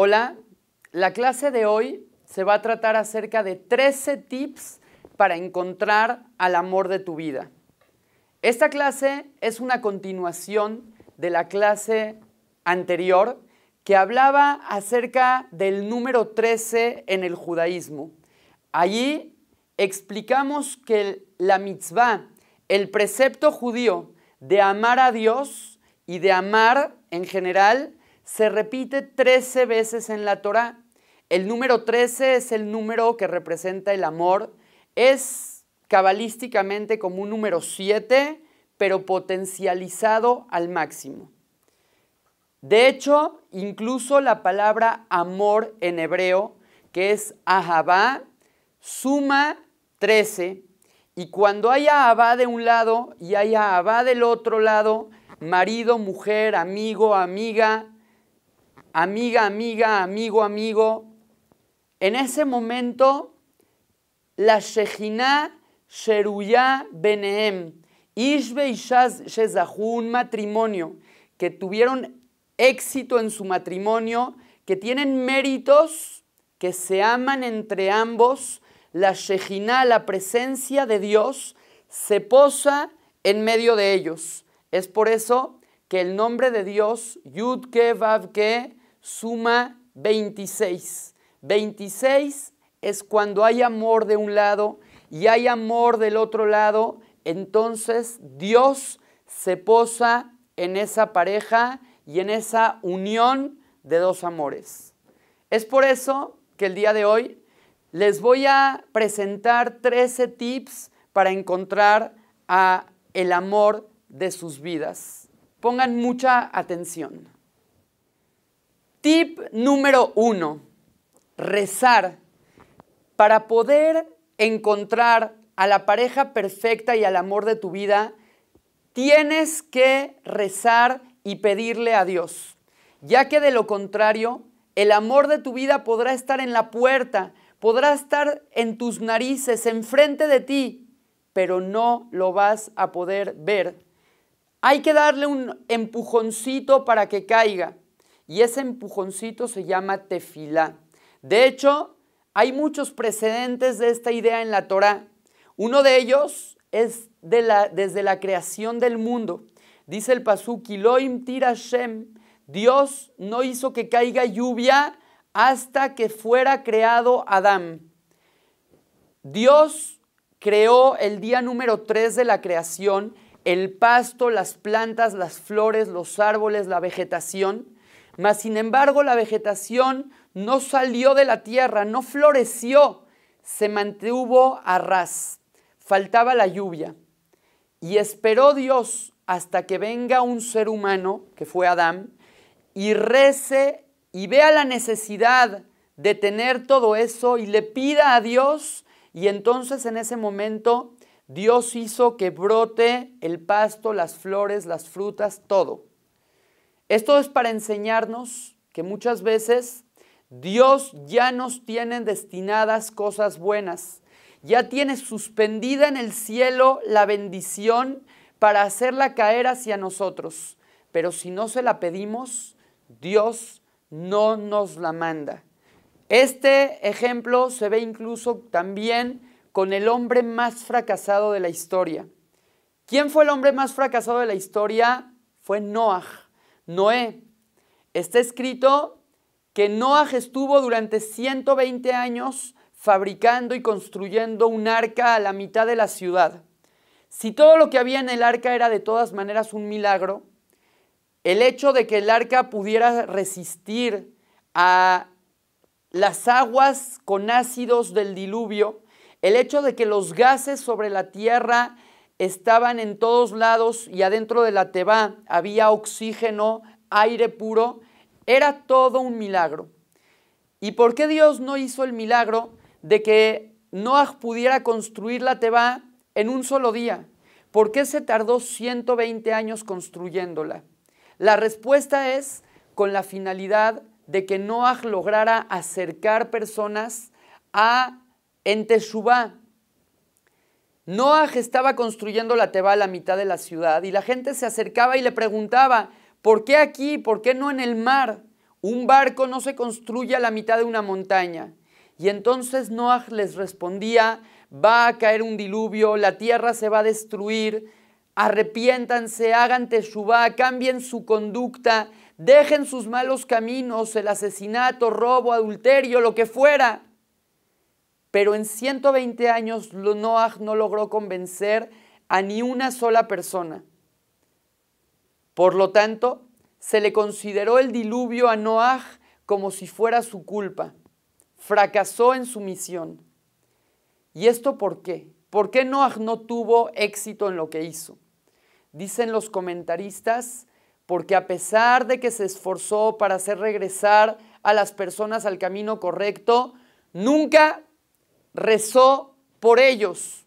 Hola, la clase de hoy se va a tratar acerca de 13 tips para encontrar al amor de tu vida. Esta clase es una continuación de la clase anterior que hablaba acerca del número 13 en el judaísmo. Allí explicamos que la mitzvah, el precepto judío de amar a Dios y de amar en general se repite 13 veces en la Torá. El número 13 es el número que representa el amor. Es cabalísticamente como un número 7, pero potencializado al máximo. De hecho, incluso la palabra amor en hebreo, que es ahabá, suma 13. Y cuando hay ahabá de un lado y hay ahabá del otro lado, marido, mujer, amigo, amiga, amiga, amiga, amigo, amigo, en ese momento la Shejina Sheruya Beneem, Ishbe y Shezahú, un matrimonio que tuvieron éxito en su matrimonio, que tienen méritos, que se aman entre ambos, la Shejina, la presencia de Dios, se posa en medio de ellos. Es por eso que el nombre de Dios, Yudke Vavke, suma 26. 26 es cuando hay amor de un lado y hay amor del otro lado, entonces Dios se posa en esa pareja y en esa unión de dos amores. Es por eso que el día de hoy les voy a presentar 13 tips para encontrar a el amor de sus vidas. Pongan mucha atención. Tip número uno, rezar. Para poder encontrar a la pareja perfecta y al amor de tu vida, tienes que rezar y pedirle a Dios, ya que de lo contrario, el amor de tu vida podrá estar en la puerta, podrá estar en tus narices, enfrente de ti, pero no lo vas a poder ver. Hay que darle un empujoncito para que caiga y ese empujoncito se llama tefilá. De hecho, hay muchos precedentes de esta idea en la Torá. Uno de ellos es desde la creación del mundo. Dice el Pasuk, tira Tirashem, Dios no hizo que caiga lluvia hasta que fuera creado Adán. Dios creó el día número tres de la creación el pasto, las plantas, las flores, los árboles, la vegetación mas sin embargo la vegetación no salió de la tierra, no floreció, se mantuvo a ras, faltaba la lluvia. Y esperó Dios hasta que venga un ser humano, que fue Adán, y rece y vea la necesidad de tener todo eso y le pida a Dios, y entonces en ese momento Dios hizo que brote el pasto, las flores, las frutas, todo. Esto es para enseñarnos que muchas veces Dios ya nos tiene destinadas cosas buenas, ya tiene suspendida en el cielo la bendición para hacerla caer hacia nosotros, pero si no se la pedimos, Dios no nos la manda. Este ejemplo se ve incluso también con el hombre más fracasado de la historia. ¿Quién fue el hombre más fracasado de la historia? Fue Noah. Noé. Está escrito que Noaj estuvo durante 120 años fabricando y construyendo un arca a la mitad de la ciudad. Si todo lo que había en el arca era de todas maneras un milagro, el hecho de que el arca pudiera resistir a las aguas con ácidos del diluvio, el hecho de que los gases sobre la tierra estaban en todos lados y adentro de la Teba había oxígeno, aire puro, era todo un milagro. ¿Y por qué Dios no hizo el milagro de que Noah pudiera construir la Teba en un solo día? ¿Por qué se tardó 120 años construyéndola? La respuesta es con la finalidad de que Noah lograra acercar personas a en Noah estaba construyendo la teba a la mitad de la ciudad y la gente se acercaba y le preguntaba, ¿por qué aquí? ¿Por qué no en el mar? Un barco no se construye a la mitad de una montaña. Y entonces Noah les respondía, va a caer un diluvio, la tierra se va a destruir, arrepiéntanse, hagan teshuvá, cambien su conducta, dejen sus malos caminos, el asesinato, robo, adulterio, lo que fuera pero en 120 años Noah no logró convencer a ni una sola persona. Por lo tanto, se le consideró el diluvio a Noah como si fuera su culpa. Fracasó en su misión. ¿Y esto por qué? ¿Por qué Noah no tuvo éxito en lo que hizo? Dicen los comentaristas, porque a pesar de que se esforzó para hacer regresar a las personas al camino correcto, nunca rezó por ellos.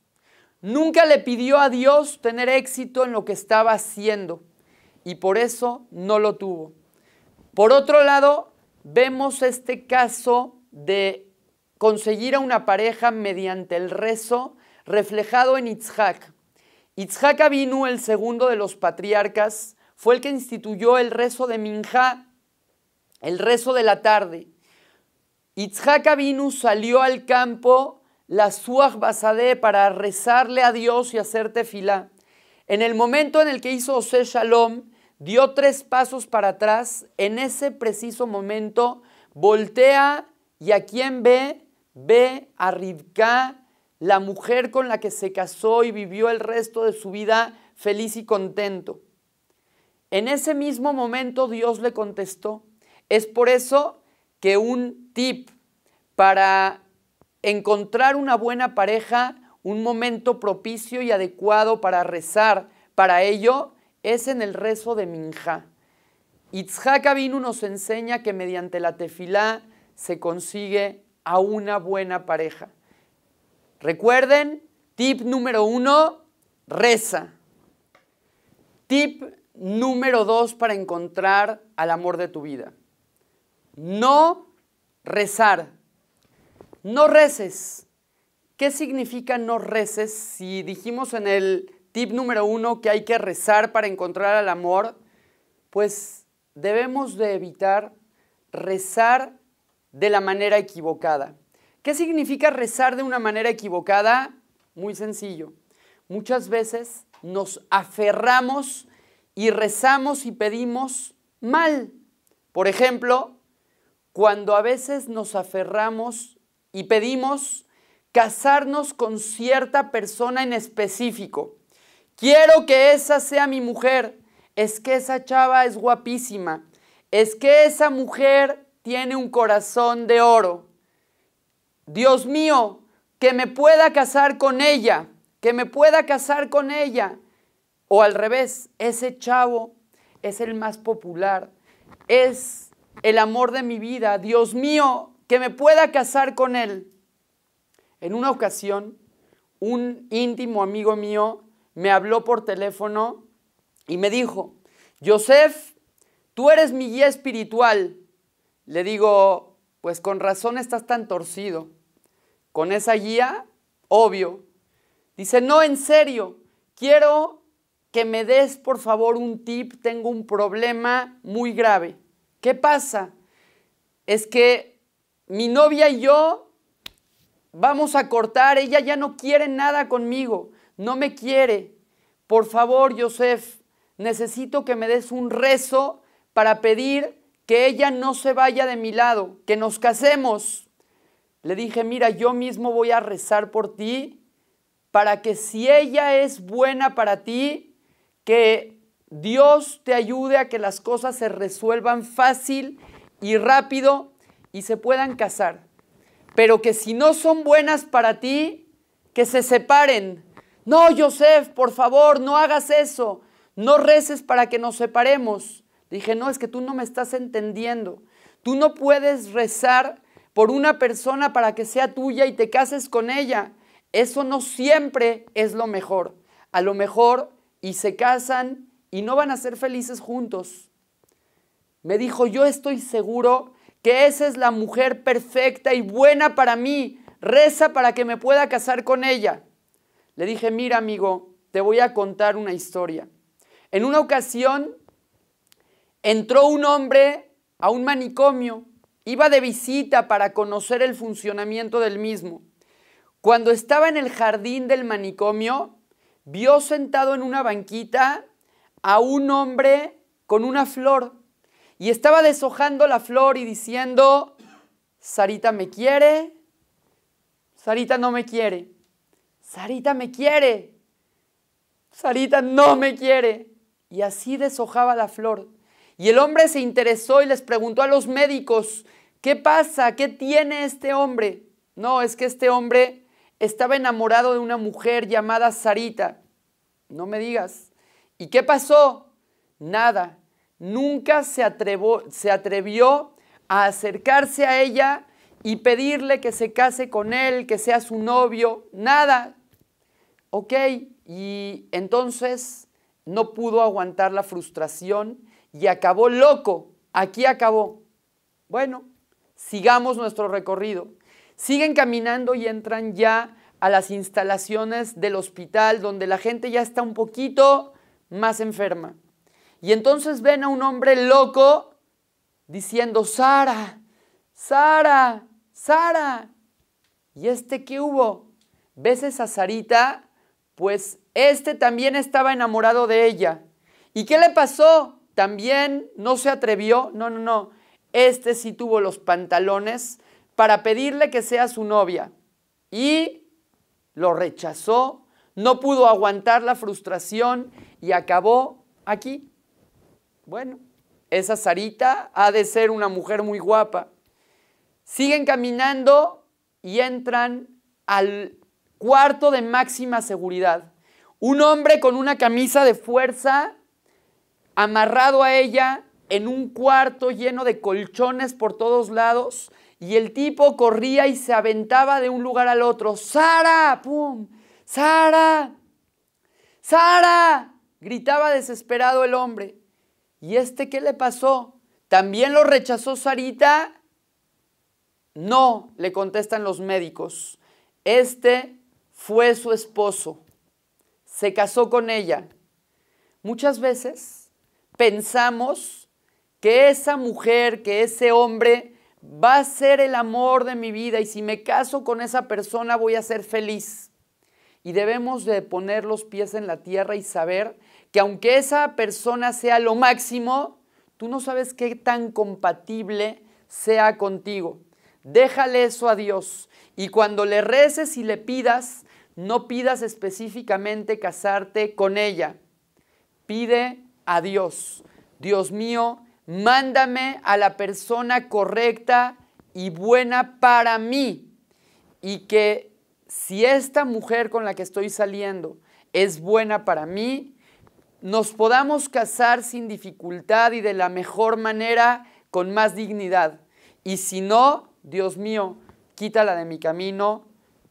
Nunca le pidió a Dios tener éxito en lo que estaba haciendo y por eso no lo tuvo. Por otro lado, vemos este caso de conseguir a una pareja mediante el rezo reflejado en Itzhak. Itzhak Avinu, el segundo de los patriarcas, fue el que instituyó el rezo de Minja, el rezo de la tarde. Itzhak Avinu salió al campo la suah Basadeh para rezarle a Dios y hacerte fila En el momento en el que hizo josé Shalom, dio tres pasos para atrás. En ese preciso momento, voltea y a quien ve, ve a Rivka, la mujer con la que se casó y vivió el resto de su vida feliz y contento. En ese mismo momento Dios le contestó. Es por eso que un tip para encontrar una buena pareja, un momento propicio y adecuado para rezar, para ello es en el rezo de Minja. Itzhak Avinu nos enseña que mediante la tefilá se consigue a una buena pareja. Recuerden, tip número uno, reza. Tip número dos para encontrar al amor de tu vida. No rezar. No reces. ¿Qué significa no reces? Si dijimos en el tip número uno que hay que rezar para encontrar al amor, pues debemos de evitar rezar de la manera equivocada. ¿Qué significa rezar de una manera equivocada? Muy sencillo. Muchas veces nos aferramos y rezamos y pedimos mal. Por ejemplo, cuando a veces nos aferramos y pedimos casarnos con cierta persona en específico. Quiero que esa sea mi mujer. Es que esa chava es guapísima. Es que esa mujer tiene un corazón de oro. Dios mío, que me pueda casar con ella, que me pueda casar con ella. O al revés, ese chavo es el más popular, es el amor de mi vida. Dios mío, que me pueda casar con él. En una ocasión, un íntimo amigo mío me habló por teléfono y me dijo, Joseph, tú eres mi guía espiritual. Le digo, pues con razón estás tan torcido. Con esa guía, obvio. Dice, no, en serio, quiero que me des por favor un tip, tengo un problema muy grave. ¿Qué pasa? Es que mi novia y yo vamos a cortar, ella ya no quiere nada conmigo, no me quiere. Por favor, Joseph, necesito que me des un rezo para pedir que ella no se vaya de mi lado, que nos casemos. Le dije, mira, yo mismo voy a rezar por ti para que si ella es buena para ti, que Dios te ayude a que las cosas se resuelvan fácil y rápido y se puedan casar, pero que si no son buenas para ti, que se separen. No, Joseph, por favor, no hagas eso. No reces para que nos separemos. Dije, no, es que tú no me estás entendiendo. Tú no puedes rezar por una persona para que sea tuya y te cases con ella. Eso no siempre es lo mejor. A lo mejor y se casan y no van a ser felices juntos. Me dijo, yo estoy seguro que esa es la mujer perfecta y buena para mí. Reza para que me pueda casar con ella. Le dije, mira amigo, te voy a contar una historia. En una ocasión entró un hombre a un manicomio, iba de visita para conocer el funcionamiento del mismo. Cuando estaba en el jardín del manicomio, vio sentado en una banquita a un hombre con una flor y estaba deshojando la flor y diciendo, Sarita me quiere, Sarita no me quiere, Sarita me quiere, Sarita no me quiere. Y así deshojaba la flor. Y el hombre se interesó y les preguntó a los médicos, ¿qué pasa? ¿Qué tiene este hombre? No, es que este hombre estaba enamorado de una mujer llamada Sarita. No me digas. ¿Y qué pasó? Nada nunca se, atrevió a acercarse a ella y pedirle que se case con él, que sea su novio, nada. Ok, y entonces no pudo aguantar la frustración y acabó loco. Aquí acabó. Bueno, sigamos nuestro recorrido. Siguen caminando y entran ya a las instalaciones del hospital donde la gente ya está un poquito más enferma. Y entonces ven a un hombre loco diciendo, Sara, Sara, Sara. ¿Y este qué hubo? ¿Ves a Sarita? Pues este también estaba enamorado de ella. ¿Y qué le pasó? También no se atrevió. No, no, no. Este sí tuvo los pantalones para pedirle que sea su novia. Y lo rechazó, no pudo aguantar la frustración y acabó aquí. Bueno, esa Sarita ha de ser una mujer muy guapa. Siguen caminando y entran al cuarto de máxima seguridad. Un hombre con una camisa de fuerza amarrado a ella en un cuarto lleno de colchones por todos lados y el tipo corría y se aventaba de un lugar al otro. ¡Sara! ¡Pum! ¡Sara! ¡Sara! gritaba desesperado el hombre. ¿Y este qué le pasó? ¿También lo rechazó Sarita? No, le contestan los médicos. Este fue su esposo. Se casó con ella. Muchas veces pensamos que esa mujer, que ese hombre va a ser el amor de mi vida y si me caso con esa persona voy a ser feliz. Y debemos de poner los pies en la tierra y saber que aunque esa persona sea lo máximo, tú no sabes qué tan compatible sea contigo. Déjale eso a Dios. Y cuando le reces y le pidas, no pidas específicamente casarte con ella. Pide a Dios. Dios mío, mándame a la persona correcta y buena para mí. Y que si esta mujer con la que estoy saliendo es buena para mí, nos podamos casar sin dificultad y de la mejor manera, con más dignidad. Y si no, Dios mío, quítala de mi camino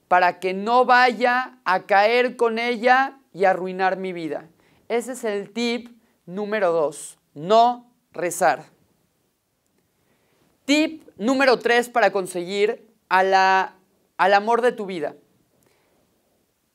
para que no vaya a caer con ella y arruinar mi vida. Ese es el tip número dos, no rezar. Tip número tres para conseguir al amor de tu vida.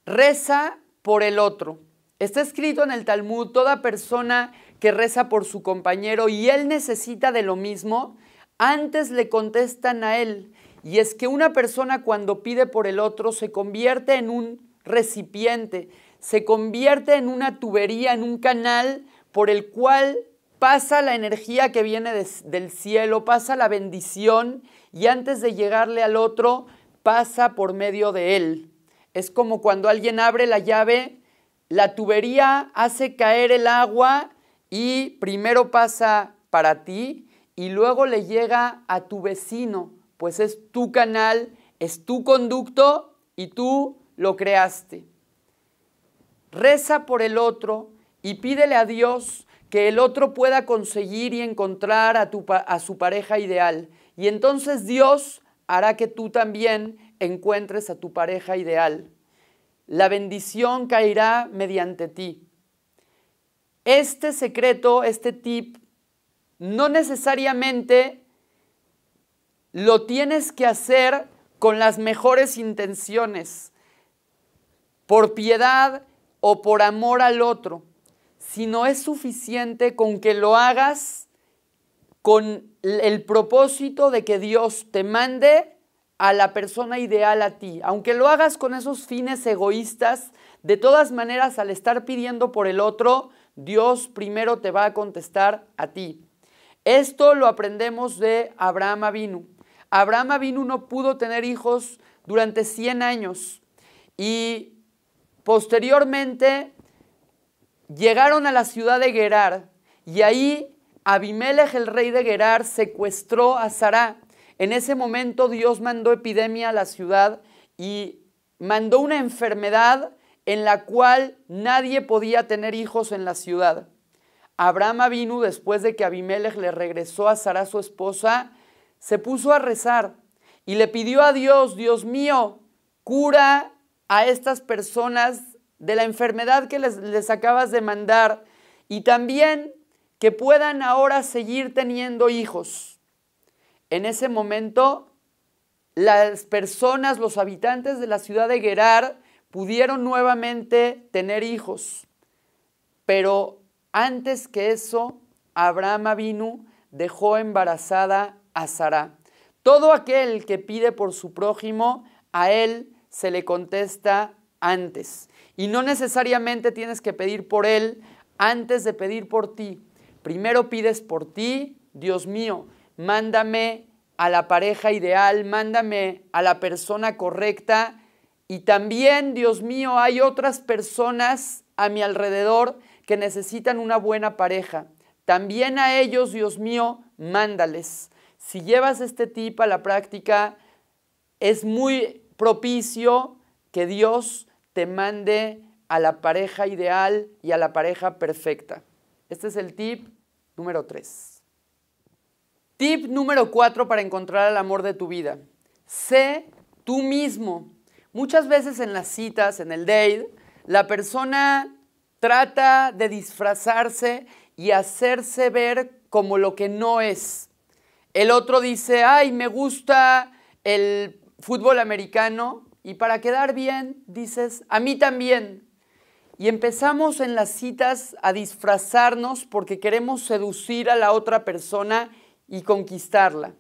Reza por el otro. Está escrito en el Talmud, toda persona que reza por su compañero y él necesita de lo mismo, antes le contestan a él. Y es que una persona cuando pide por el otro se convierte en un recipiente, se convierte en una tubería, en un canal por el cual pasa la energía que viene del cielo, pasa la bendición y antes de llegarle al otro pasa por medio de él. Es como cuando alguien abre la llave la tubería hace caer el agua y primero pasa para ti y luego le llega a tu vecino, pues es tu canal, es tu conducto y tú lo creaste. Reza por el otro y pídele a Dios que el otro pueda conseguir y encontrar a, a su pareja ideal. Y entonces Dios hará que tú también encuentres a tu pareja ideal la bendición caerá mediante ti. Este secreto, este tip, no necesariamente lo tienes que hacer con las mejores intenciones, por piedad o por amor al otro, sino es suficiente con que lo hagas con el propósito de que Dios te mande a la persona ideal a ti. Aunque lo hagas con esos fines egoístas, de todas maneras al estar pidiendo por el otro, Dios primero te va a contestar a ti. Esto lo aprendemos de Abraham Avinu. Abraham Avinu no pudo tener hijos durante 100 años y posteriormente llegaron a la ciudad de Gerar y ahí Abimelech, el rey de Gerar, secuestró a Sará en ese momento Dios mandó epidemia a la ciudad y mandó una enfermedad en la cual nadie podía tener hijos en la ciudad. Abraham vino después de que Abimelech le regresó a Sara su esposa, se puso a rezar y le pidió a Dios, Dios mío, cura a estas personas de la enfermedad que les acabas de mandar y también que puedan ahora seguir teniendo hijos. En ese momento, las personas, los habitantes de la ciudad de Gerar, pudieron nuevamente tener hijos. Pero antes que eso, Abraham Avinu dejó embarazada a Sara. Todo aquel que pide por su prójimo, a él se le contesta antes. Y no necesariamente tienes que pedir por él antes de pedir por ti. Primero pides por ti, Dios mío, mándame a la pareja ideal, mándame a la persona correcta. Y también, Dios mío, hay otras personas a mi alrededor que necesitan una buena pareja. También a ellos, Dios mío, mándales. Si llevas este tip a la práctica, es muy propicio que Dios te mande a la pareja ideal y a la pareja perfecta. Este es el tip número tres. Tip número cuatro para encontrar el amor de tu vida. Sé tú mismo. Muchas veces en las citas, en el date, la persona trata de disfrazarse y hacerse ver como lo que no es. El otro dice, ay, me gusta el fútbol americano y para quedar bien dices, a mí también. Y empezamos en las citas a disfrazarnos porque queremos seducir a la otra persona y conquistarla.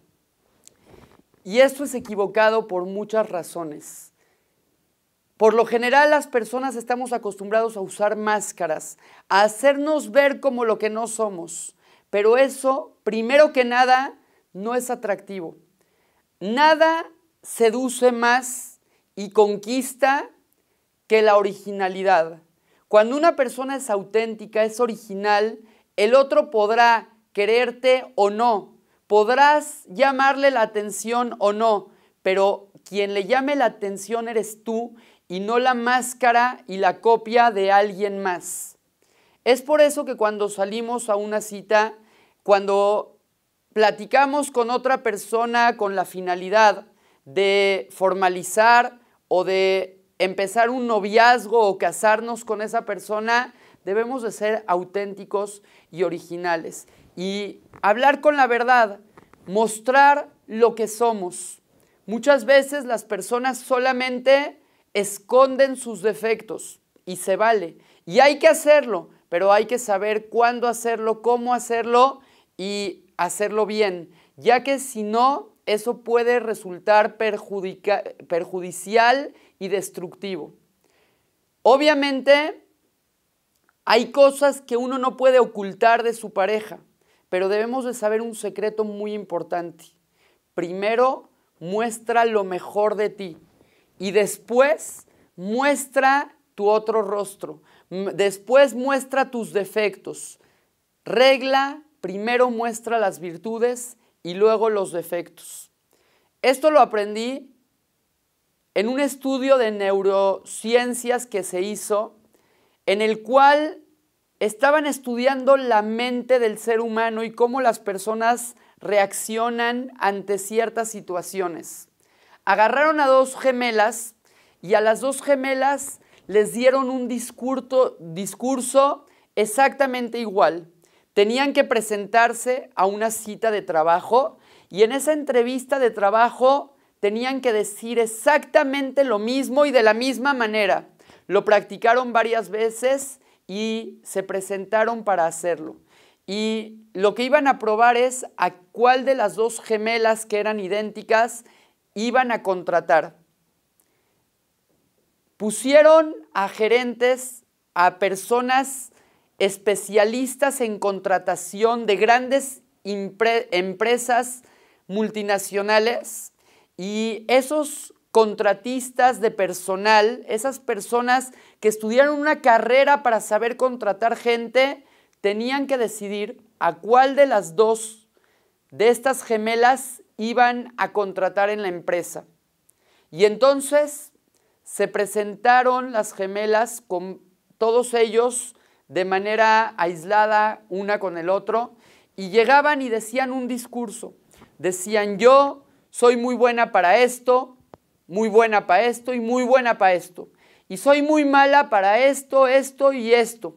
Y esto es equivocado por muchas razones. Por lo general las personas estamos acostumbrados a usar máscaras, a hacernos ver como lo que no somos, pero eso, primero que nada, no es atractivo. Nada seduce más y conquista que la originalidad. Cuando una persona es auténtica, es original, el otro podrá quererte o no, Podrás llamarle la atención o no, pero quien le llame la atención eres tú y no la máscara y la copia de alguien más. Es por eso que cuando salimos a una cita, cuando platicamos con otra persona con la finalidad de formalizar o de empezar un noviazgo o casarnos con esa persona, debemos de ser auténticos y originales y hablar con la verdad, mostrar lo que somos. Muchas veces las personas solamente esconden sus defectos y se vale. Y hay que hacerlo, pero hay que saber cuándo hacerlo, cómo hacerlo y hacerlo bien, ya que si no, eso puede resultar perjudicial y destructivo. Obviamente, hay cosas que uno no puede ocultar de su pareja. Pero debemos de saber un secreto muy importante. Primero, muestra lo mejor de ti y después muestra tu otro rostro. Después muestra tus defectos. Regla, primero muestra las virtudes y luego los defectos. Esto lo aprendí en un estudio de neurociencias que se hizo, en el cual estaban estudiando la mente del ser humano y cómo las personas reaccionan ante ciertas situaciones. Agarraron a dos gemelas y a las dos gemelas les dieron un discurso, discurso exactamente igual. Tenían que presentarse a una cita de trabajo y en esa entrevista de trabajo tenían que decir exactamente lo mismo y de la misma manera. Lo practicaron varias veces y se presentaron para hacerlo. Y lo que iban a probar es a cuál de las dos gemelas que eran idénticas iban a contratar. Pusieron a gerentes, a personas especialistas en contratación de grandes empresas multinacionales y esos contratistas de personal, esas personas que estudiaron una carrera para saber contratar gente, tenían que decidir a cuál de las dos de estas gemelas iban a contratar en la empresa. Y entonces se presentaron las gemelas con todos ellos de manera aislada una con el otro y llegaban y decían un discurso. Decían yo soy muy buena para esto, muy buena para esto y muy buena para esto. Y soy muy mala para esto, esto y esto.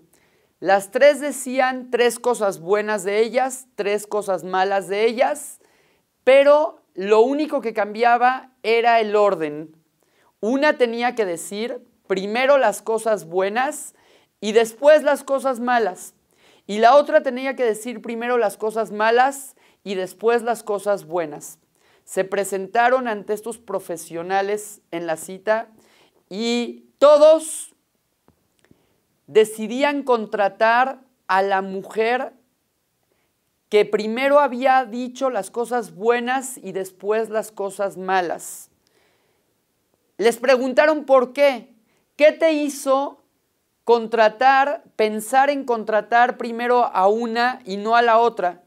Las tres decían tres cosas buenas de ellas, tres cosas malas de ellas, pero lo único que cambiaba era el orden. Una tenía que decir primero las cosas buenas y después las cosas malas. Y la otra tenía que decir primero las cosas malas y después las cosas buenas se presentaron ante estos profesionales en la cita y todos decidían contratar a la mujer que primero había dicho las cosas buenas y después las cosas malas. Les preguntaron por qué. ¿Qué te hizo contratar, pensar en contratar primero a una y no a la otra?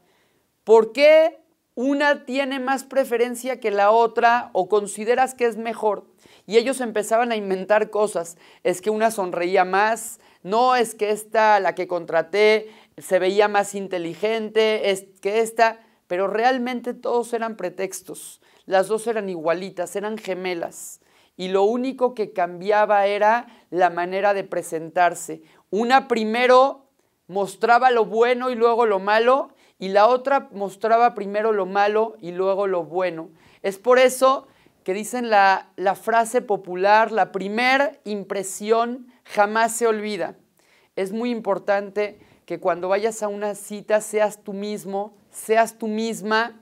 ¿Por qué una tiene más preferencia que la otra o consideras que es mejor. Y ellos empezaban a inventar cosas. Es que una sonreía más, no es que esta, la que contraté, se veía más inteligente, es que esta, pero realmente todos eran pretextos. Las dos eran igualitas, eran gemelas. Y lo único que cambiaba era la manera de presentarse. Una primero mostraba lo bueno y luego lo malo y la otra mostraba primero lo malo y luego lo bueno. Es por eso que dicen la, la frase popular, la primera impresión jamás se olvida. Es muy importante que cuando vayas a una cita seas tú mismo, seas tú misma,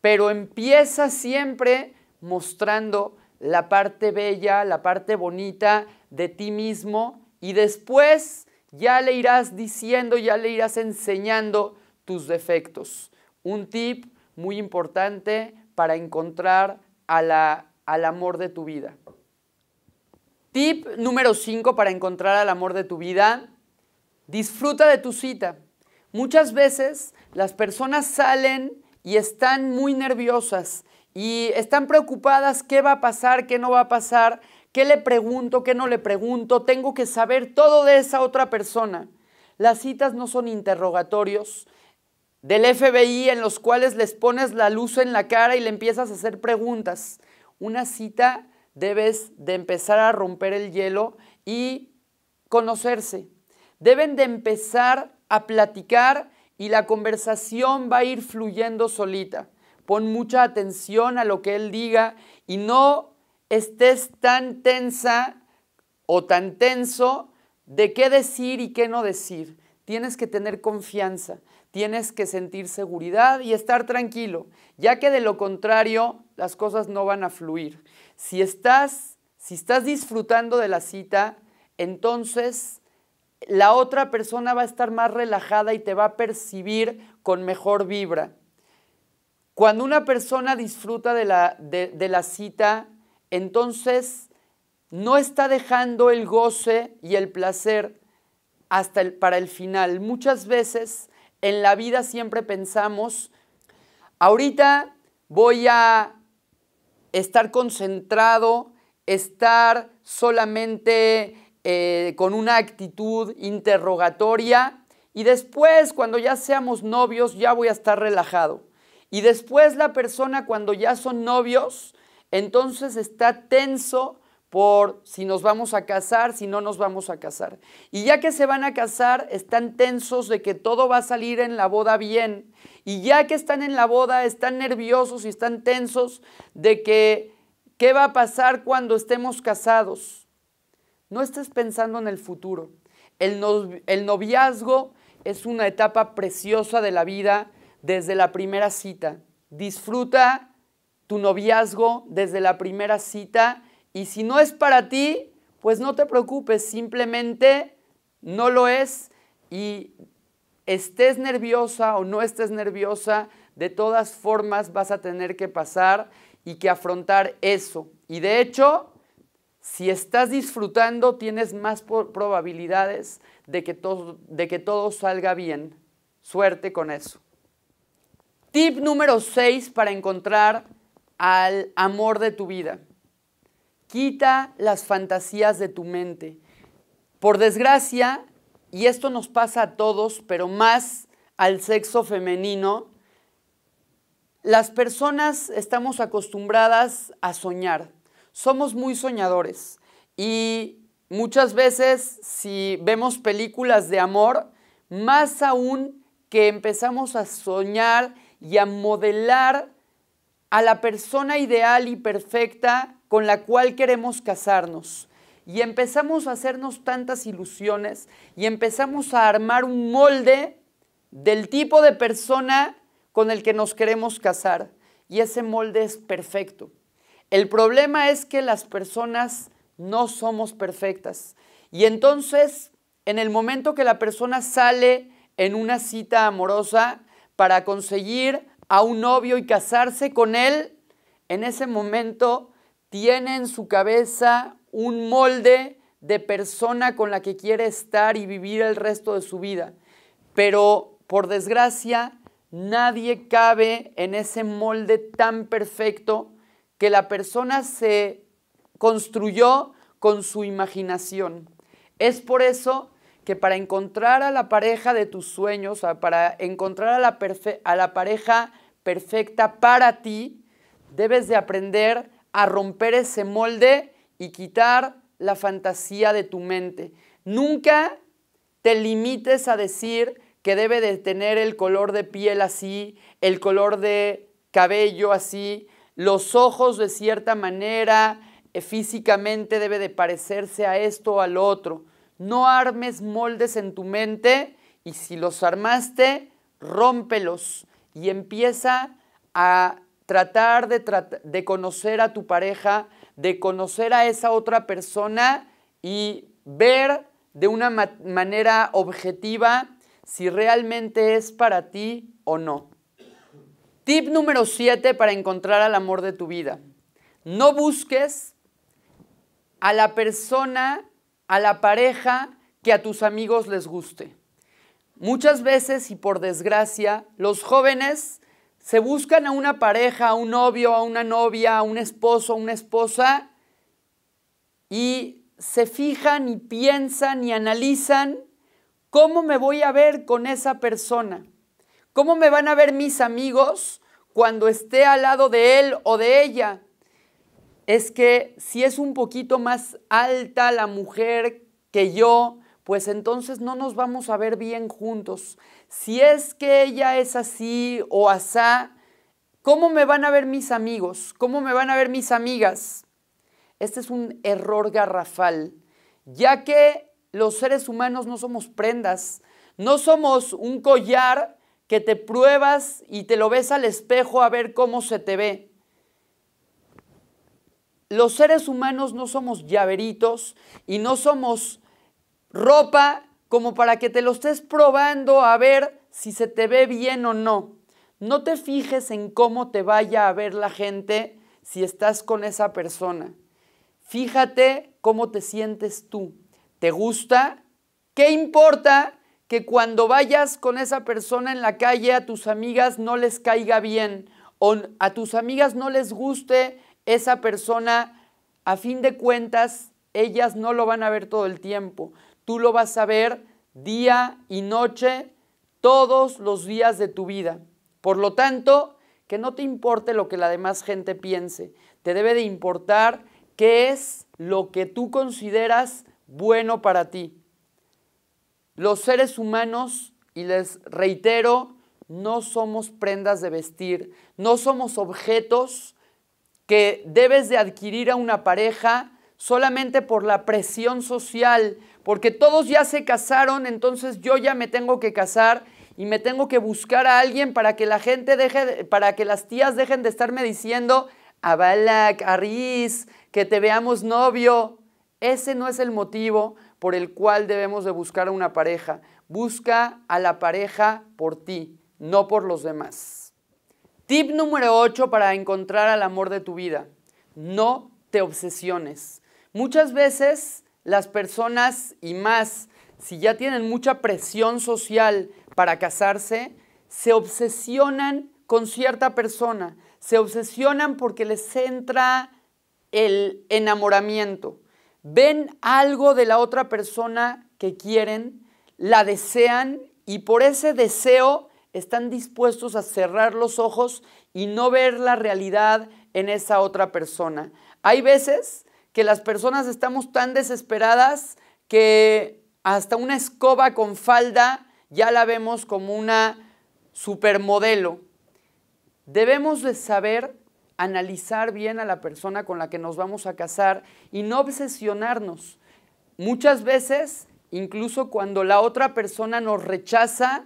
pero empieza siempre mostrando la parte bella, la parte bonita de ti mismo y después ya le irás diciendo, ya le irás enseñando tus defectos. Un tip muy importante para encontrar al amor de tu vida. Tip número 5 para encontrar al amor de tu vida, disfruta de tu cita. Muchas veces las personas salen y están muy nerviosas y están preocupadas qué va a pasar, qué no va a pasar, ¿Qué le pregunto? ¿Qué no le pregunto? Tengo que saber todo de esa otra persona. Las citas no son interrogatorios del FBI en los cuales les pones la luz en la cara y le empiezas a hacer preguntas. Una cita debes de empezar a romper el hielo y conocerse. Deben de empezar a platicar y la conversación va a ir fluyendo solita. Pon mucha atención a lo que él diga y no estés tan tensa o tan tenso de qué decir y qué no decir. Tienes que tener confianza, tienes que sentir seguridad y estar tranquilo, ya que de lo contrario las cosas no van a fluir. Si estás, si estás disfrutando de la cita, entonces la otra persona va a estar más relajada y te va a percibir con mejor vibra. Cuando una persona disfruta de la cita, entonces no está dejando el goce y el placer hasta para el final. Muchas veces en la vida siempre pensamos, ahorita voy a estar concentrado, estar solamente eh, con una actitud interrogatoria y después cuando ya seamos novios ya voy a estar relajado. Y después la persona cuando ya son novios entonces está tenso por si nos vamos a casar, si no nos vamos a casar. Y ya que se van a casar, están tensos de que todo va a salir en la boda bien. Y ya que están en la boda, están nerviosos y están tensos de que qué va a pasar cuando estemos casados. No estés pensando en el futuro. El, el noviazgo es una etapa preciosa de la vida desde la primera cita. Disfruta tu noviazgo desde la primera cita y si no es para ti, pues no te preocupes, simplemente no lo es y estés nerviosa o no estés nerviosa, de todas formas vas a tener que pasar y que afrontar eso. Y de hecho, si estás disfrutando, tienes más probabilidades de que, todo, de que todo salga bien. Suerte con eso. Tip número 6 para encontrar al amor de tu vida. Quita las fantasías de tu mente. Por desgracia, y esto nos pasa a todos, pero más al sexo femenino, las personas estamos acostumbradas a soñar. Somos muy soñadores y muchas veces si vemos películas de amor, más aún que empezamos a soñar y a modelar a la persona ideal y perfecta con la cual queremos casarnos. Y empezamos a hacernos tantas ilusiones y empezamos a armar un molde del tipo de persona con el que nos queremos casar. Y ese molde es perfecto. El problema es que las personas no somos perfectas. Y entonces, en el momento que la persona sale en una cita amorosa para conseguir a un novio y casarse con él, en ese momento tiene en su cabeza un molde de persona con la que quiere estar y vivir el resto de su vida. Pero, por desgracia, nadie cabe en ese molde tan perfecto que la persona se construyó con su imaginación. Es por eso que para encontrar a la pareja de tus sueños, o para encontrar a la, a la pareja perfecta para ti, debes de aprender a romper ese molde y quitar la fantasía de tu mente. Nunca te limites a decir que debe de tener el color de piel así, el color de cabello así, los ojos de cierta manera, eh, físicamente debe de parecerse a esto o al otro. No armes moldes en tu mente y si los armaste, rómpelos y empieza a tratar de, conocer a tu pareja, de conocer a esa otra persona y ver de una manera objetiva si realmente es para ti o no. Tip número 7 para encontrar al amor de tu vida. No busques a la persona, a la pareja que a tus amigos les guste. Muchas veces y por desgracia, los jóvenes se buscan a una pareja, a un novio, a una novia, a un esposo, a una esposa y se fijan y piensan y analizan cómo me voy a ver con esa persona, cómo me van a ver mis amigos cuando esté al lado de él o de ella. Es que si es un poquito más alta la mujer que yo, pues entonces no nos vamos a ver bien juntos. Si es que ella es así o asá, ¿cómo me van a ver mis amigos? ¿Cómo me van a ver mis amigas? Este es un error garrafal, ya que los seres humanos no somos prendas, no somos un collar que te pruebas y te lo ves al espejo a ver cómo se te ve. Los seres humanos no somos llaveritos y no somos ropa como para que te lo estés probando a ver si se te ve bien o no. No te fijes en cómo te vaya a ver la gente si estás con esa persona. Fíjate cómo te sientes tú. ¿Te gusta? ¿Qué importa que cuando vayas con esa persona en la calle a tus amigas no les caiga bien o a tus amigas no les guste esa persona? A fin de cuentas, ellas no lo van a ver todo el tiempo. Tú lo vas a ver día y noche, todos los días de tu vida. Por lo tanto, que no te importe lo que la demás gente piense. Te debe de importar qué es lo que tú consideras bueno para ti. Los seres humanos, y les reitero, no somos prendas de vestir, no somos objetos que debes de adquirir a una pareja solamente por la presión social, porque todos ya se casaron, entonces yo ya me tengo que casar y me tengo que buscar a alguien para que la gente deje, para que las tías dejen de estarme diciendo, a Balak, a Riz, que te veamos novio. Ese no es el motivo por el cual debemos de buscar a una pareja. Busca a la pareja por ti, no por los demás. Tip número 8 para encontrar al amor de tu vida. No te obsesiones. Muchas veces las personas y más, si ya tienen mucha presión social para casarse, se obsesionan con cierta persona, se obsesionan porque les entra el enamoramiento. Ven algo de la otra persona que quieren, la desean y por ese deseo están dispuestos a cerrar los ojos y no ver la realidad en esa otra persona. Hay veces que las personas estamos tan desesperadas que hasta una escoba con falda ya la vemos como una supermodelo. Debemos de saber analizar bien a la persona con la que nos vamos a casar y no obsesionarnos. Muchas veces, incluso cuando la otra persona nos rechaza,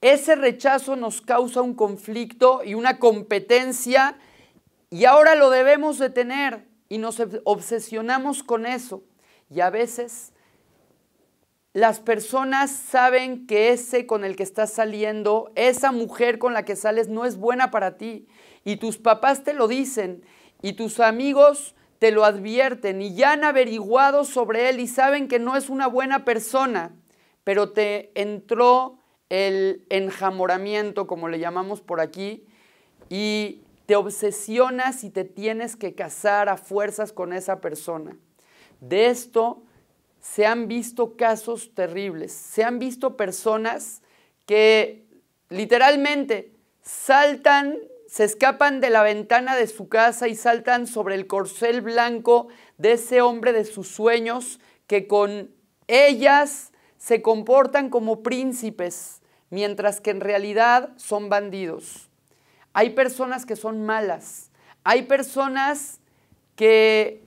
ese rechazo nos causa un conflicto y una competencia y ahora lo debemos de tener y nos obsesionamos con eso. Y a veces las personas saben que ese con el que estás saliendo, esa mujer con la que sales no es buena para ti. Y tus papás te lo dicen y tus amigos te lo advierten y ya han averiguado sobre él y saben que no es una buena persona, pero te entró el enjamoramiento, como le llamamos por aquí, y te obsesionas y te tienes que casar a fuerzas con esa persona. De esto se han visto casos terribles, se han visto personas que literalmente saltan, se escapan de la ventana de su casa y saltan sobre el corcel blanco de ese hombre de sus sueños que con ellas se comportan como príncipes, mientras que en realidad son bandidos. Hay personas que son malas. Hay personas que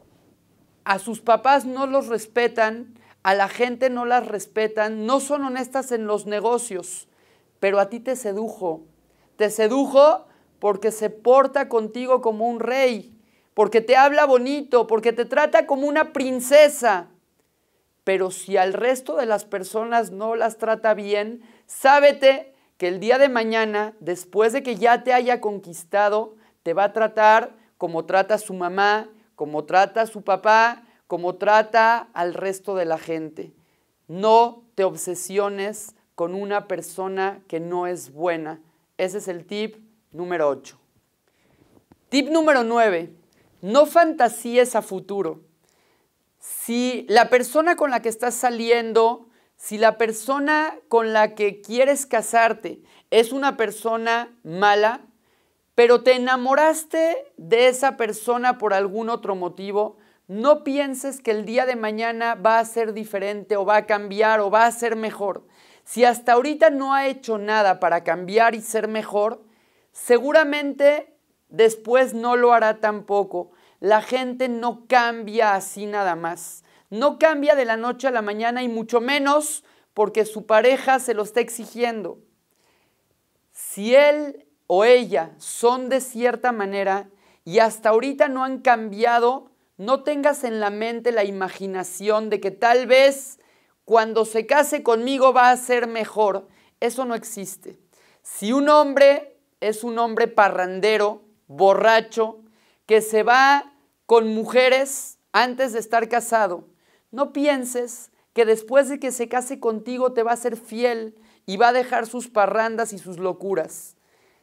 a sus papás no los respetan, a la gente no las respetan, no son honestas en los negocios, pero a ti te sedujo. Te sedujo porque se porta contigo como un rey, porque te habla bonito, porque te trata como una princesa. Pero si al resto de las personas no las trata bien, sábete que el día de mañana, después de que ya te haya conquistado, te va a tratar como trata su mamá, como trata su papá, como trata al resto de la gente. No te obsesiones con una persona que no es buena. Ese es el tip número 8. Tip número 9. No fantasíes a futuro. Si la persona con la que estás saliendo si la persona con la que quieres casarte es una persona mala, pero te enamoraste de esa persona por algún otro motivo, no pienses que el día de mañana va a ser diferente o va a cambiar o va a ser mejor. Si hasta ahorita no ha hecho nada para cambiar y ser mejor, seguramente después no lo hará tampoco. La gente no cambia así nada más. No cambia de la noche a la mañana y mucho menos porque su pareja se lo está exigiendo. Si él o ella son de cierta manera y hasta ahorita no han cambiado, no tengas en la mente la imaginación de que tal vez cuando se case conmigo va a ser mejor. Eso no existe. Si un hombre es un hombre parrandero, borracho, que se va con mujeres antes de estar casado no pienses que después de que se case contigo te va a ser fiel y va a dejar sus parrandas y sus locuras.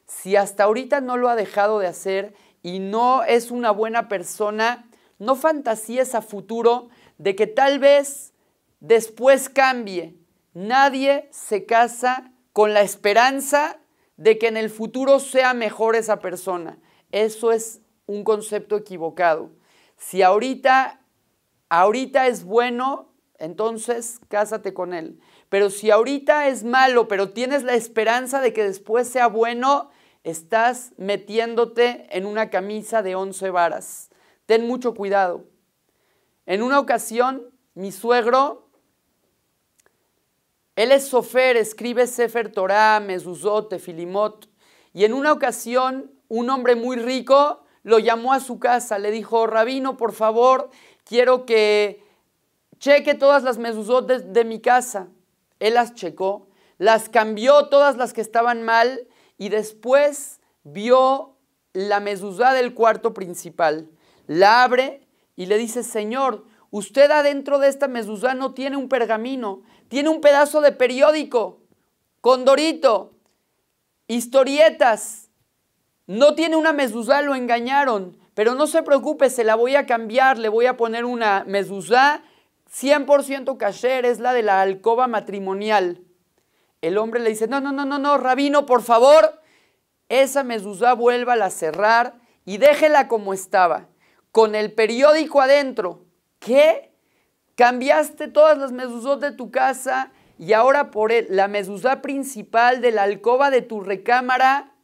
Si hasta ahorita no lo ha dejado de hacer y no es una buena persona, no fantasíes a futuro de que tal vez después cambie. Nadie se casa con la esperanza de que en el futuro sea mejor esa persona. Eso es un concepto equivocado. Si ahorita ahorita es bueno, entonces cásate con él. Pero si ahorita es malo, pero tienes la esperanza de que después sea bueno, estás metiéndote en una camisa de once varas. Ten mucho cuidado. En una ocasión, mi suegro, él es sofer, escribe Sefer Torah, Mezuzote, Filimot, y en una ocasión un hombre muy rico lo llamó a su casa, le dijo, Rabino, por favor, quiero que cheque todas las mezuzot de, mi casa. Él las checó, las cambió todas las que estaban mal y después vio la mezuzá del cuarto principal, la abre y le dice, Señor, usted adentro de esta mezuzá no tiene un pergamino, tiene un pedazo de periódico, condorito, historietas, no tiene una mezuzá, lo engañaron. Pero no se preocupe, se la voy a cambiar, le voy a poner una mezuzá 100% kasher, es la de la alcoba matrimonial. El hombre le dice, no, no, no, no, no, rabino, por favor, esa mezuzá vuelva a cerrar y déjela como estaba, con el periódico adentro. ¿Qué? Cambiaste todas las mezuzot de tu casa y ahora por la mezuzá principal de la alcoba de tu recámara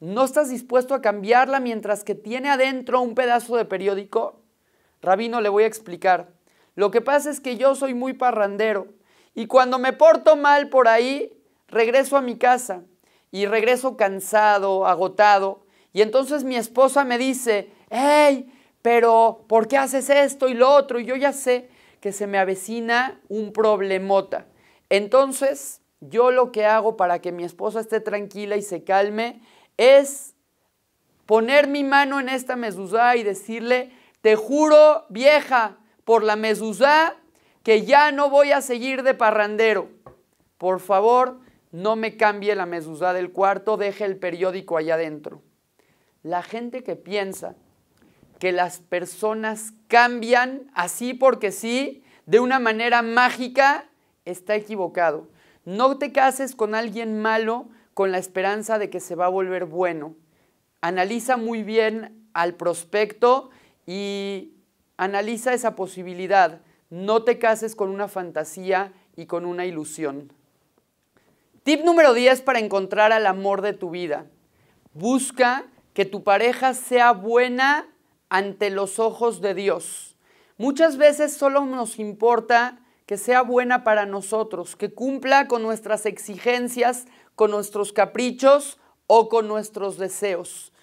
¿No estás dispuesto a cambiarla mientras que tiene adentro un pedazo de periódico? Rabino, le voy a explicar. Lo que pasa es que yo soy muy parrandero y cuando me porto mal por ahí, regreso a mi casa y regreso cansado, agotado. Y entonces mi esposa me dice, hey, pero ¿por qué haces esto y lo otro? Y yo ya sé que se me avecina un problemota. Entonces, yo lo que hago para que mi esposa esté tranquila y se calme es poner mi mano en esta mesuzá y decirle, te juro vieja por la mesuzá que ya no voy a seguir de parrandero. Por favor, no me cambie la mesuzá del cuarto, deje el periódico allá adentro. La gente que piensa que las personas cambian así porque sí, de una manera mágica, está equivocado. No te cases con alguien malo con la esperanza de que se va a volver bueno. Analiza muy bien al prospecto y analiza esa posibilidad. No te cases con una fantasía y con una ilusión. Tip número 10 para encontrar al amor de tu vida. Busca que tu pareja sea buena ante los ojos de Dios. Muchas veces solo nos importa que sea buena para nosotros, que cumpla con nuestras exigencias, con nuestros caprichos o con nuestros deseos.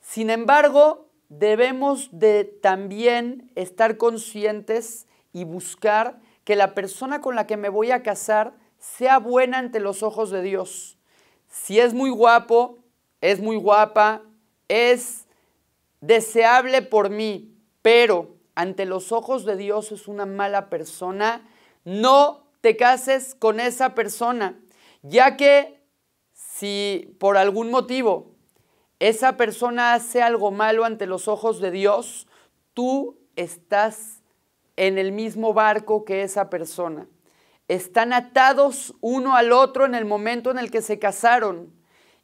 Sin embargo, debemos de también estar conscientes y buscar que la persona con la que me voy a casar sea buena ante los ojos de Dios. Si es muy guapo, es muy guapa, es deseable por mí, pero ante los ojos de Dios es una mala persona, no te cases con esa persona, ya que si por algún motivo esa persona hace algo malo ante los ojos de Dios, tú estás en el mismo barco que esa persona. Están atados uno al otro en el momento en el que se casaron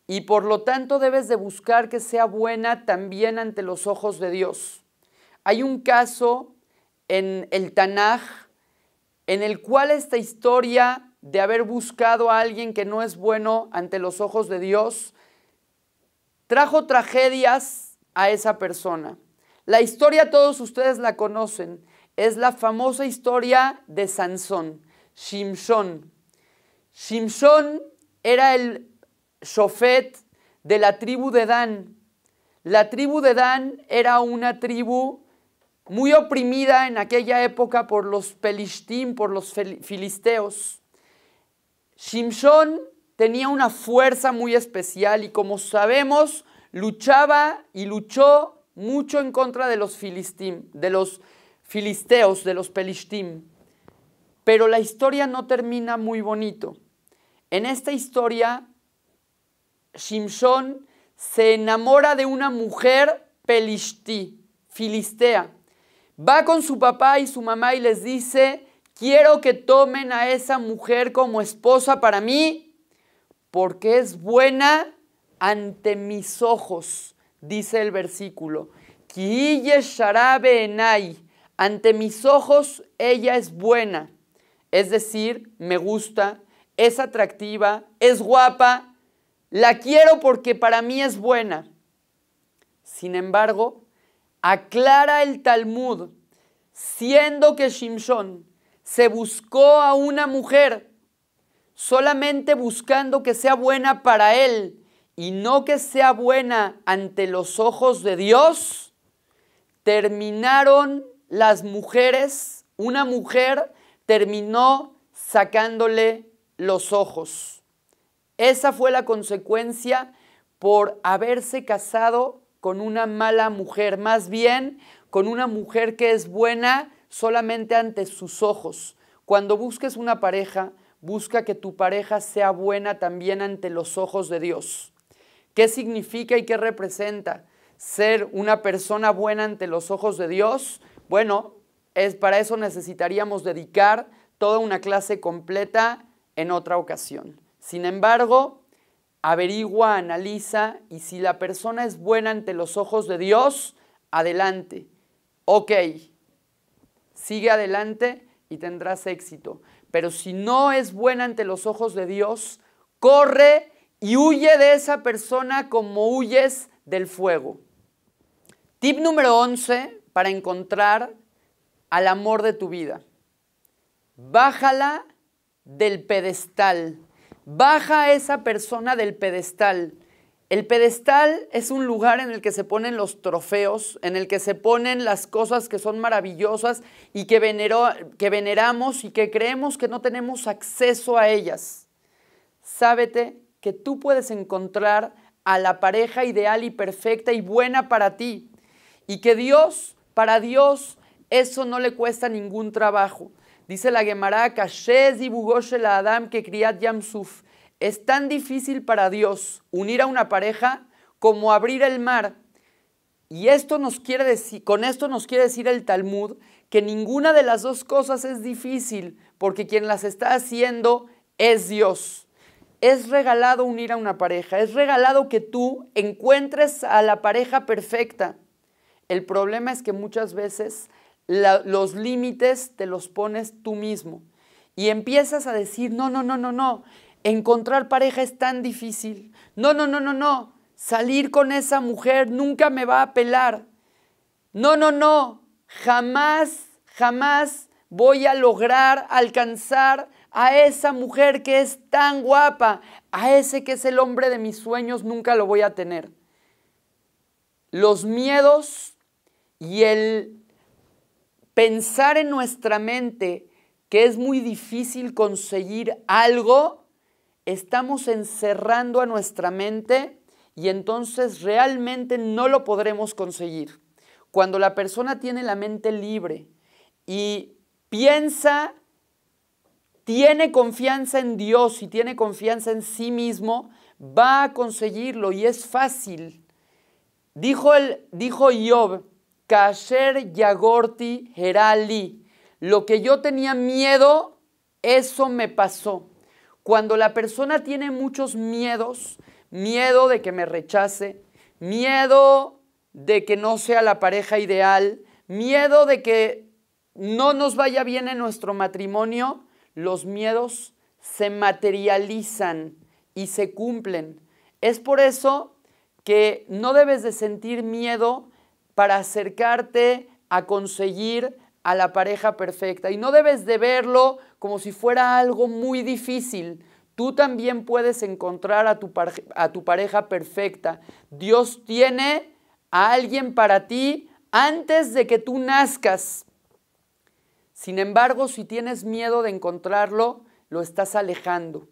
y por lo tanto debes de buscar que sea buena también ante los ojos de Dios. Hay un caso en el Tanaj en el cual esta historia de haber buscado a alguien que no es bueno ante los ojos de Dios trajo tragedias a esa persona. La historia todos ustedes la conocen. Es la famosa historia de Sansón, Shimshon. Shimshon era el shofet de la tribu de Dan. La tribu de Dan era una tribu muy oprimida en aquella época por los pelishtim, por los filisteos, Shimshon tenía una fuerza muy especial y como sabemos, luchaba y luchó mucho en contra de los de los filisteos, de los pelishtim. Pero la historia no termina muy bonito. En esta historia, Shimshon se enamora de una mujer pelistí, filistea va con su papá y su mamá y les dice, quiero que tomen a esa mujer como esposa para mí, porque es buena ante mis ojos, dice el versículo. Ante mis ojos ella es buena, es decir, me gusta, es atractiva, es guapa, la quiero porque para mí es buena. Sin embargo, Aclara el Talmud, siendo que Shimshon se buscó a una mujer solamente buscando que sea buena para él y no que sea buena ante los ojos de Dios, terminaron las mujeres, una mujer terminó sacándole los ojos. Esa fue la consecuencia por haberse casado con una mala mujer, más bien con una mujer que es buena solamente ante sus ojos. Cuando busques una pareja, busca que tu pareja sea buena también ante los ojos de Dios. ¿Qué significa y qué representa ser una persona buena ante los ojos de Dios? Bueno, es, para eso necesitaríamos dedicar toda una clase completa en otra ocasión. Sin embargo, Averigua, analiza y si la persona es buena ante los ojos de Dios, adelante. Ok, sigue adelante y tendrás éxito. Pero si no es buena ante los ojos de Dios, corre y huye de esa persona como huyes del fuego. Tip número 11 para encontrar al amor de tu vida. Bájala del pedestal baja esa persona del pedestal. El pedestal es un lugar en el que se ponen los trofeos, en el que se ponen las cosas que son maravillosas y que, que veneramos y que creemos que no tenemos acceso a ellas. Sábete que tú puedes encontrar a la pareja ideal y perfecta y buena para ti. Y que Dios, para Dios, eso no le cuesta ningún trabajo. Dice la Gemara, y la Adam que criat Yamsuf. Es tan difícil para Dios unir a una pareja como abrir el mar. Y esto nos quiere decir, con esto nos quiere decir el Talmud que ninguna de las dos cosas es difícil, porque quien las está haciendo es Dios. Es regalado unir a una pareja, es regalado que tú encuentres a la pareja perfecta. El problema es que muchas veces los límites te los pones tú mismo y empiezas a decir, no, no, no, no, no, encontrar pareja es tan difícil, no, no, no, no, no, salir con esa mujer nunca me va a apelar, no, no, no, jamás, jamás voy a lograr alcanzar a esa mujer que es tan guapa, a ese que es el hombre de mis sueños, nunca lo voy a tener. Los miedos y el pensar en nuestra mente que es muy difícil conseguir algo, estamos encerrando a nuestra mente y entonces realmente no lo podremos conseguir. Cuando la persona tiene la mente libre y piensa, tiene confianza en Dios y tiene confianza en sí mismo, va a conseguirlo y es fácil. Dijo, el, dijo Job, Kasher Yagorti Gerali. Lo que yo tenía miedo, eso me pasó. Cuando la persona tiene muchos miedos, miedo de que me rechace, miedo de que no sea la pareja ideal, miedo de que no nos vaya bien en nuestro matrimonio, los miedos se materializan y se cumplen. Es por eso que no debes de sentir miedo para acercarte a conseguir a la pareja perfecta. Y no debes de verlo como si fuera algo muy difícil. Tú también puedes encontrar a tu, pareja perfecta. Dios tiene a alguien para ti antes de que tú nazcas. Sin embargo, si tienes miedo de encontrarlo, lo estás alejando.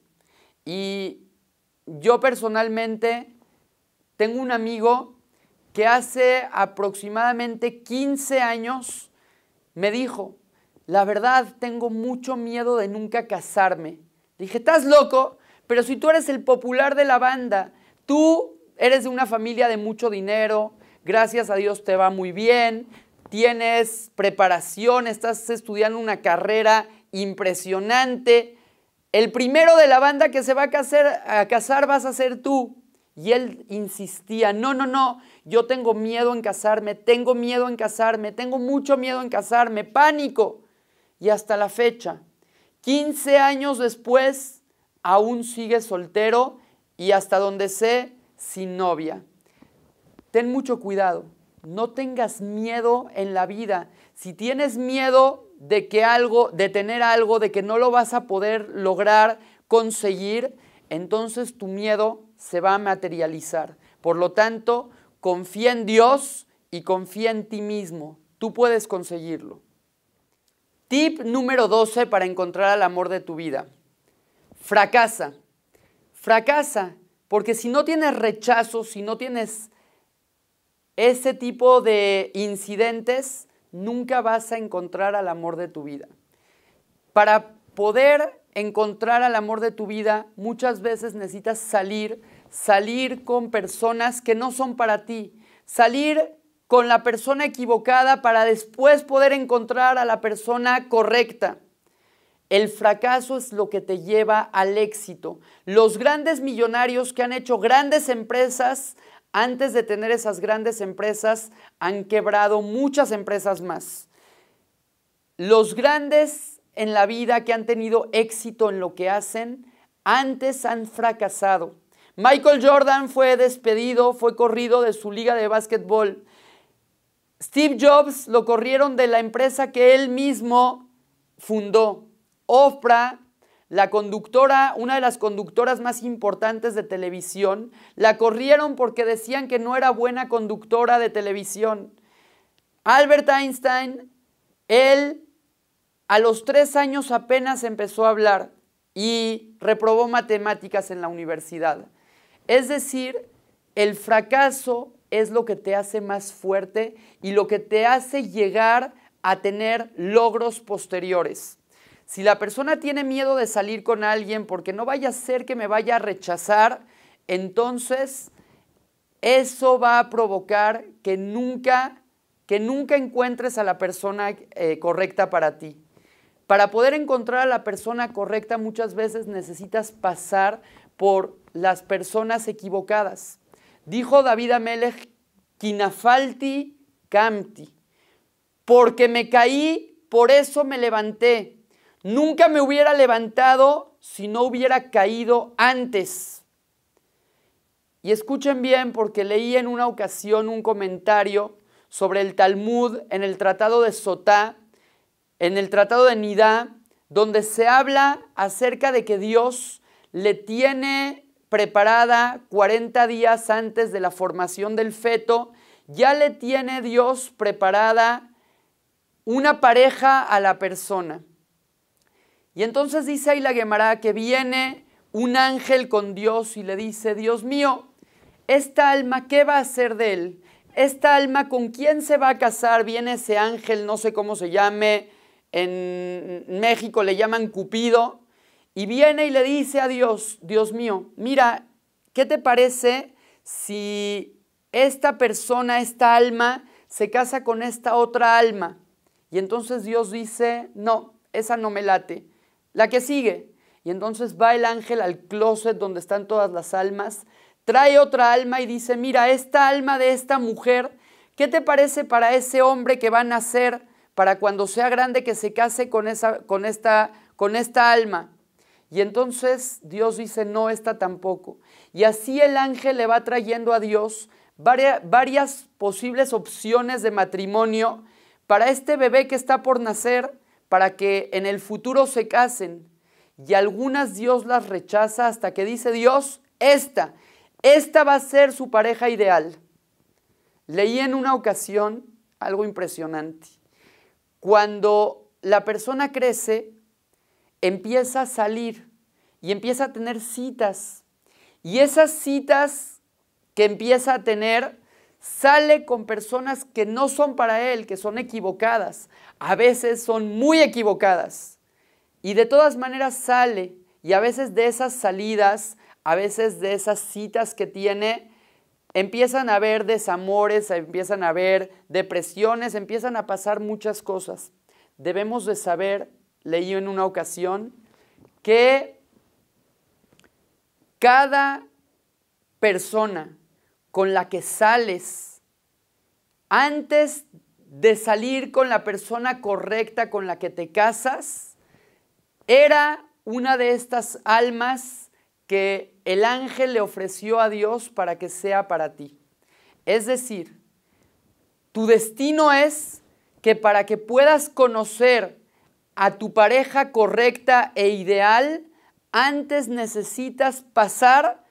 Y yo personalmente tengo un amigo que hace aproximadamente 15 años me dijo, la verdad tengo mucho miedo de nunca casarme. Dije, estás loco, pero si tú eres el popular de la banda, tú eres de una familia de mucho dinero, gracias a Dios te va muy bien, tienes preparación, estás estudiando una carrera impresionante. El primero de la banda que se va a casar, vas a ser tú. Y él insistía, no, no, no, yo tengo miedo en casarme, tengo miedo en casarme, tengo mucho miedo en casarme, pánico. Y hasta la fecha, 15 años después, aún sigue soltero y hasta donde sé, sin novia. Ten mucho cuidado, no tengas miedo en la vida. Si tienes miedo de que algo, de tener algo, de que no lo vas a poder lograr conseguir, entonces tu miedo se va a materializar. Por lo tanto, confía en Dios y confía en ti mismo. Tú puedes conseguirlo. Tip número 12 para encontrar al amor de tu vida. Fracasa. Fracasa, porque si no tienes rechazo, si no tienes ese tipo de incidentes, nunca vas a encontrar al amor de tu vida. Para poder encontrar al amor de tu vida, muchas veces necesitas salir, salir con personas que no son para ti, salir con la persona equivocada para después poder encontrar a la persona correcta. El fracaso es lo que te lleva al éxito. Los grandes millonarios que han hecho grandes empresas, antes de tener esas grandes empresas, han quebrado muchas empresas más. Los grandes en la vida, que han tenido éxito en lo que hacen, antes han fracasado. Michael Jordan fue despedido, fue corrido de su liga de básquetbol. Steve Jobs lo corrieron de la empresa que él mismo fundó. Oprah, la conductora, una de las conductoras más importantes de televisión, la corrieron porque decían que no era buena conductora de televisión. Albert Einstein, él a los tres años apenas empezó a hablar y reprobó matemáticas en la universidad. Es decir, el fracaso es lo que te hace más fuerte y lo que te hace llegar a tener logros posteriores. Si la persona tiene miedo de salir con alguien porque no vaya a ser que me vaya a rechazar, entonces eso va a provocar que nunca, encuentres a la persona eh, correcta para ti. Para poder encontrar a la persona correcta muchas veces necesitas pasar por las personas equivocadas. Dijo David Amelech, Kinafalti Kamti, porque me caí, por eso me levanté. Nunca me hubiera levantado si no hubiera caído antes. Y escuchen bien, porque leí en una ocasión un comentario sobre el Talmud en el Tratado de Sotá, en el Tratado de Nidá, donde se habla acerca de que Dios le tiene preparada 40 días antes de la formación del feto, ya le tiene Dios preparada una pareja a la persona. Y entonces dice ahí la Gemara que viene un ángel con Dios y le dice, Dios mío, esta alma, ¿qué va a hacer de él? Esta alma, ¿con quién se va a casar? Viene ese ángel, no sé cómo se llame, en México le llaman Cupido, y viene y le dice a Dios, Dios mío, mira, ¿qué te parece si esta persona, esta alma, se casa con esta otra alma? Y entonces Dios dice, no, esa no me late, la que sigue. Y entonces va el ángel al closet donde están todas las almas, trae otra alma y dice, mira, esta alma de esta mujer, ¿qué te parece para ese hombre que va a nacer? para cuando sea grande que se case con, esa, con, esta, con esta alma. Y entonces Dios dice, no, esta tampoco. Y así el ángel le va trayendo a Dios varias, varias posibles opciones de matrimonio para este bebé que está por nacer, para que en el futuro se casen. Y algunas Dios las rechaza hasta que dice Dios, esta, esta va a ser su pareja ideal. Leí en una ocasión algo impresionante. Cuando la persona crece, empieza a salir y empieza a tener citas. Y esas citas que empieza a tener, sale con personas que no son para él, que son equivocadas. A veces son muy equivocadas. Y de todas maneras sale. Y a veces de esas salidas, a veces de esas citas que tiene, empiezan a haber desamores, empiezan a haber depresiones, empiezan a pasar muchas cosas. Debemos de saber, leí en una ocasión, que cada persona con la que sales, antes de salir con la persona correcta con la que te casas, era una de estas almas que el ángel le ofreció a Dios para que sea para ti. Es decir, tu destino es que para que puedas conocer a tu pareja correcta e ideal, antes necesitas pasar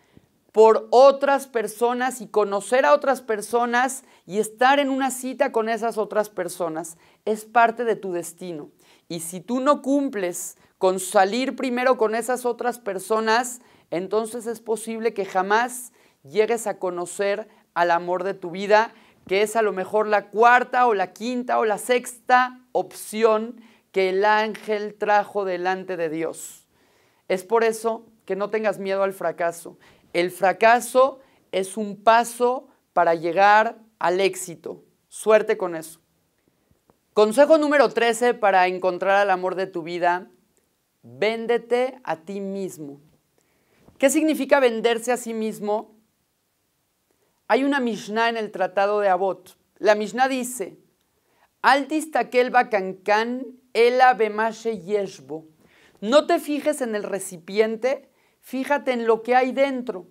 por otras personas y conocer a otras personas y estar en una cita con esas otras personas. Es parte de tu destino. Y si tú no cumples con salir primero con esas otras personas, entonces es posible que jamás llegues a conocer al amor de tu vida, que es a lo mejor la cuarta o la quinta o la sexta opción que el ángel trajo delante de Dios. Es por eso que no tengas miedo al fracaso. El fracaso es un paso para llegar al éxito. Suerte con eso. Consejo número 13 para encontrar al amor de tu vida, véndete a ti mismo. ¿Qué significa venderse a sí mismo? Hay una Mishnah en el Tratado de Abot. La Mishnah dice, yeshbo. No te fijes en el recipiente, fíjate en lo que hay dentro.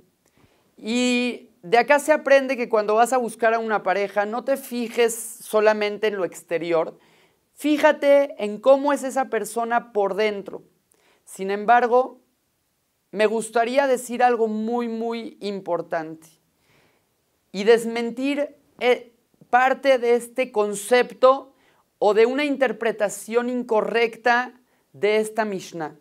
Y de acá se aprende que cuando vas a buscar a una pareja, no te fijes solamente en lo exterior, fíjate en cómo es esa persona por dentro. Sin embargo, me gustaría decir algo muy, muy importante y desmentir eh, parte de este concepto o de una interpretación incorrecta de esta Mishnah.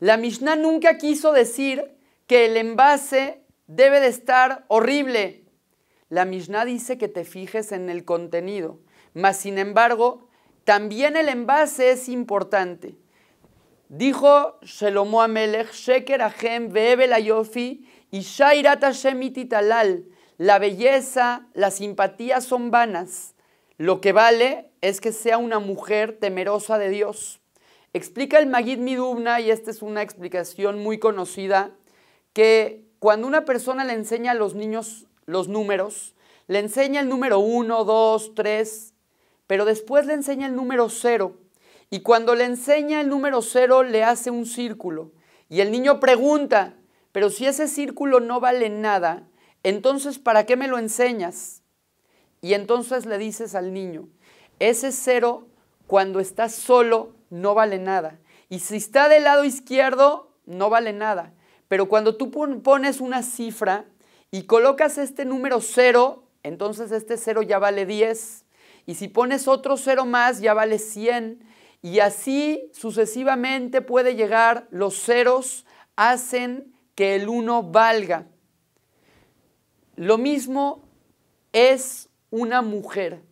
La Mishnah nunca quiso decir que el envase debe de estar horrible. La Mishnah dice que te fijes en el contenido, mas sin embargo, también el envase es importante. Dijo Shelomo Amelech, Sheker Ahem, Bebel Ayofi, y Shairat Hashem La belleza, la simpatía son vanas. Lo que vale es que sea una mujer temerosa de Dios. Explica el Magid Midubna, y esta es una explicación muy conocida, que cuando una persona le enseña a los niños los números, le enseña el número uno, dos, tres, pero después le enseña el número 0. Y cuando le enseña el número cero, le hace un círculo. Y el niño pregunta, pero si ese círculo no vale nada, entonces ¿para qué me lo enseñas? Y entonces le dices al niño, ese cero cuando está solo no vale nada. Y si está del lado izquierdo, no vale nada. Pero cuando tú pones una cifra y colocas este número cero, entonces este cero ya vale 10. Y si pones otro cero más, ya vale 100. Y así sucesivamente puede llegar, los ceros hacen que el uno valga. Lo mismo es una mujer.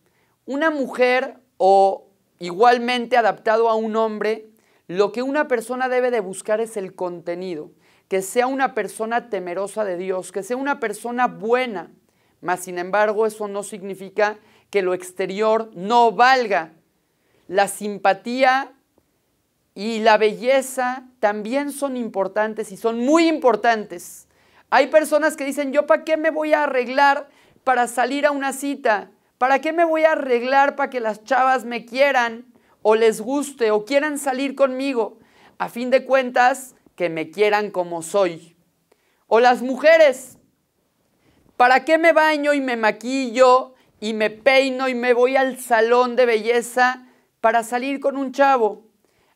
Una mujer o igualmente adaptado a un hombre, lo que una persona debe de buscar es el contenido, que sea una persona temerosa de Dios, que sea una persona buena. Mas, sin embargo, eso no significa que lo exterior no valga, la simpatía y la belleza también son importantes y son muy importantes. Hay personas que dicen, yo para qué me voy a arreglar para salir a una cita, para qué me voy a arreglar para que las chavas me quieran o les guste o quieran salir conmigo, a fin de cuentas, que me quieran como soy. O las mujeres, ¿para qué me baño y me maquillo y me peino y me voy al salón de belleza? para salir con un chavo.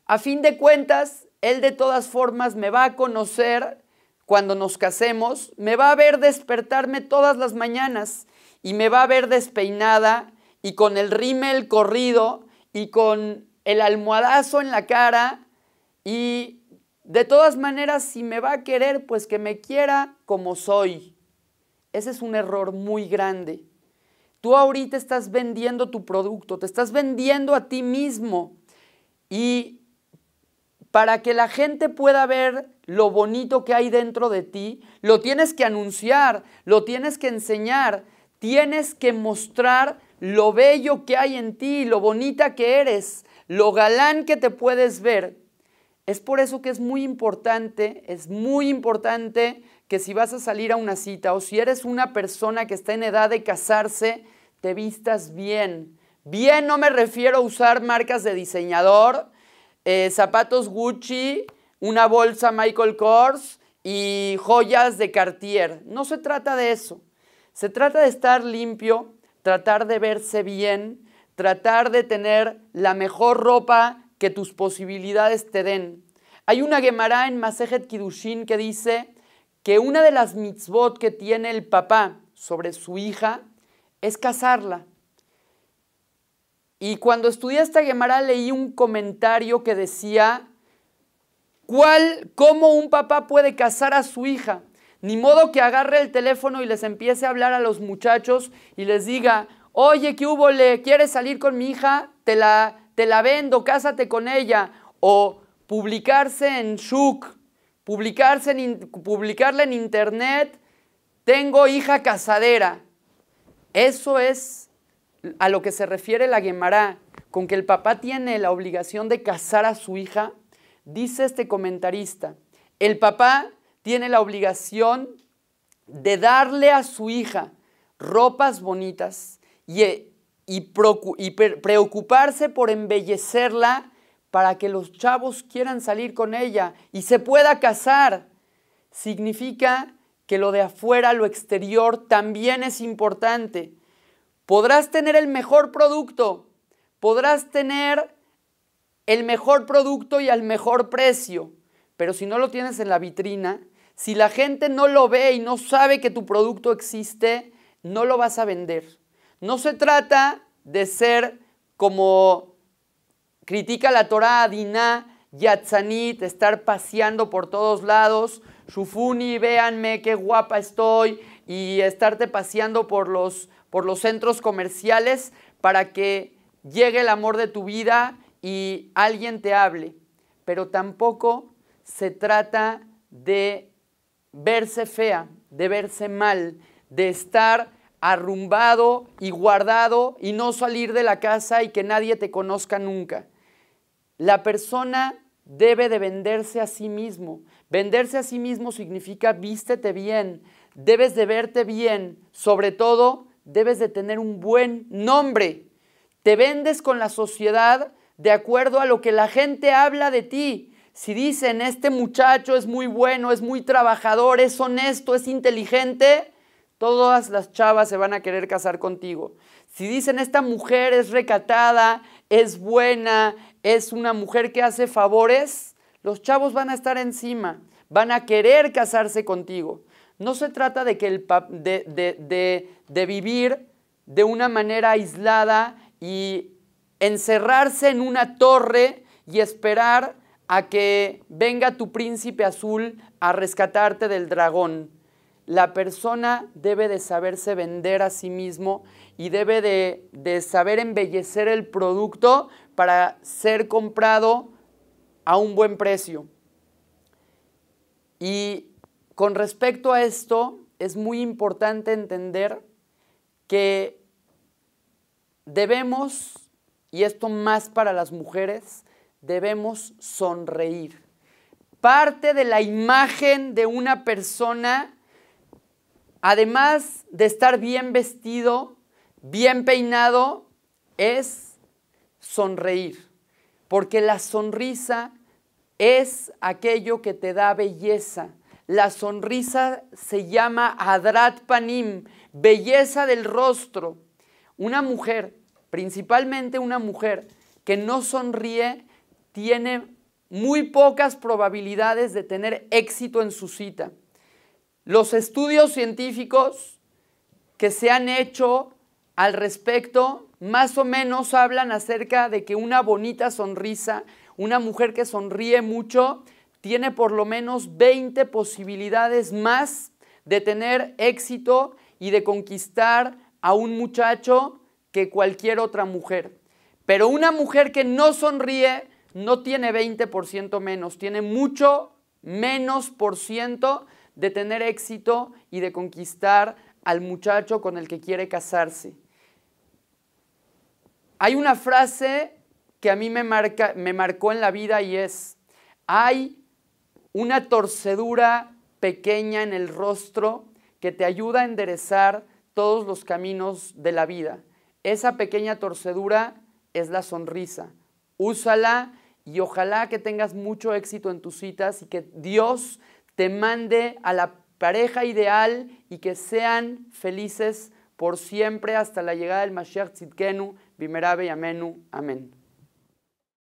A fin de cuentas, él de todas formas me va a conocer cuando nos casemos, me va a ver despertarme todas las mañanas y me va a ver despeinada y con el rímel corrido y con el almohadazo en la cara y de todas maneras si me va a querer pues que me quiera como soy. Ese es un error muy grande. Tú ahorita estás vendiendo tu producto, te estás vendiendo a ti mismo. Y para que la gente pueda ver lo bonito que hay dentro de ti, lo tienes que anunciar, lo tienes que enseñar, tienes que mostrar lo bello que hay en ti, lo bonita que eres, lo galán que te puedes ver. Es por eso que es muy importante, es muy importante que si vas a salir a una cita o si eres una persona que está en edad de casarse, te vistas bien. Bien no me refiero a usar marcas de diseñador, eh, zapatos Gucci, una bolsa Michael Kors y joyas de Cartier. No se trata de eso. Se trata de estar limpio, tratar de verse bien, tratar de tener la mejor ropa que tus posibilidades te den. Hay una Gemara en Masejet Kidushin que dice que una de las mitzvot que tiene el papá sobre su hija es casarla. Y cuando estudié esta guemara leí un comentario que decía, ¿cuál, cómo un papá puede casar a su hija? Ni modo que agarre el teléfono y les empiece a hablar a los muchachos y les diga, oye, ¿qué hubo? ¿Le quieres salir con mi hija? Te la, te la vendo, cásate con ella. O publicarse en Shuk, publicarse publicarla en internet, tengo hija casadera. Eso es a lo que se refiere la Guemará, con que el papá tiene la obligación de casar a su hija, dice este comentarista, el papá tiene la obligación de darle a su hija ropas bonitas y eh, preocuparse por embellecerla para que los chavos quieran salir con ella y se pueda casar. Significa que lo de afuera, lo exterior, también es importante. Podrás tener el mejor producto, podrás tener el mejor producto y al mejor precio, pero si no lo tienes en la vitrina, si la gente no lo ve y no sabe que tu producto existe, no lo vas a vender. No se trata de ser como critica la Torah, Diná, Yatzanit, estar paseando por todos lados, Shufuni, véanme qué guapa estoy, y estarte paseando por los, centros comerciales para que llegue el amor de tu vida y alguien te hable. Pero tampoco se trata de verse fea, de verse mal, de estar arrumbado y guardado y no salir de la casa y que nadie te conozca nunca. La persona debe de venderse a sí mismo. Venderse a sí mismo significa vístete bien, debes de verte bien, sobre todo debes de tener un buen nombre. Te vendes con la sociedad de acuerdo a lo que la gente habla de ti. Si dicen, este muchacho es muy bueno, es muy trabajador, es honesto, es inteligente, todas las chavas se van a querer casar contigo. Si dicen, esta mujer es recatada, es buena, es una mujer que hace favores, los chavos van a estar encima, van a querer casarse contigo. No se trata de, que el de, de, vivir de una manera aislada y encerrarse en una torre y esperar a que venga tu príncipe azul a rescatarte del dragón. La persona debe de saberse vender a sí mismo y debe de, de saber embellecer el producto para ser comprado a un buen precio. Y con respecto a esto, es muy importante entender que debemos, y esto más para las mujeres, debemos sonreír. Parte de la imagen de una persona, además de estar bien vestido, bien peinado, es sonreír. Porque la sonrisa es aquello que te da belleza. La sonrisa se llama Adrat Panim, belleza del rostro. Una mujer, principalmente una mujer que no sonríe, tiene muy pocas probabilidades de tener éxito en su cita. Los estudios científicos que se han hecho al respecto más o menos hablan acerca de que una bonita sonrisa una mujer que sonríe mucho tiene por lo menos 20 posibilidades más de tener éxito y de conquistar a un muchacho que cualquier otra mujer. Pero una mujer que no sonríe no tiene 20% menos, tiene mucho menos por ciento de tener éxito y de conquistar al muchacho con el que quiere casarse. Hay una frase que a mí me, marcó en la vida y es, hay una torcedura pequeña en el rostro que te ayuda a enderezar todos los caminos de la vida. Esa pequeña torcedura es la sonrisa. Úsala y ojalá que tengas mucho éxito en tus citas y que Dios te mande a la pareja ideal y que sean felices por siempre hasta la llegada del Mashiach Tzidkenu, Bimerabe y Amenu. Amén.